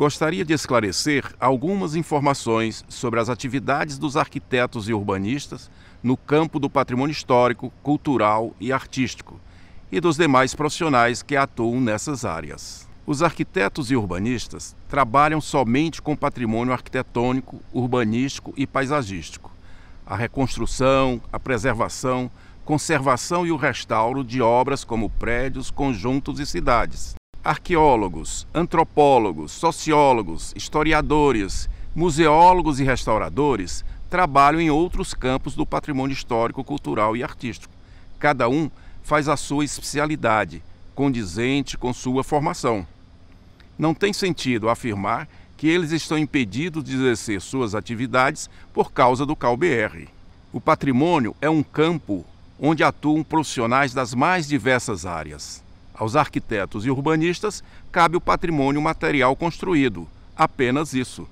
gostaria de esclarecer algumas informações sobre as atividades dos arquitetos e urbanistas no campo do patrimônio histórico, cultural e artístico e dos demais profissionais que atuam nessas áreas. Os arquitetos e urbanistas trabalham somente com patrimônio arquitetônico, urbanístico e paisagístico. A reconstrução, a preservação, conservação e o restauro de obras como prédios, conjuntos e cidades arqueólogos, antropólogos, sociólogos, historiadores, museólogos e restauradores trabalham em outros campos do patrimônio histórico, cultural e artístico. Cada um faz a sua especialidade, condizente com sua formação. Não tem sentido afirmar que eles estão impedidos de exercer suas atividades por causa do CalBR. O patrimônio é um campo onde atuam profissionais das mais diversas áreas. Aos arquitetos e urbanistas cabe o patrimônio material construído, apenas isso.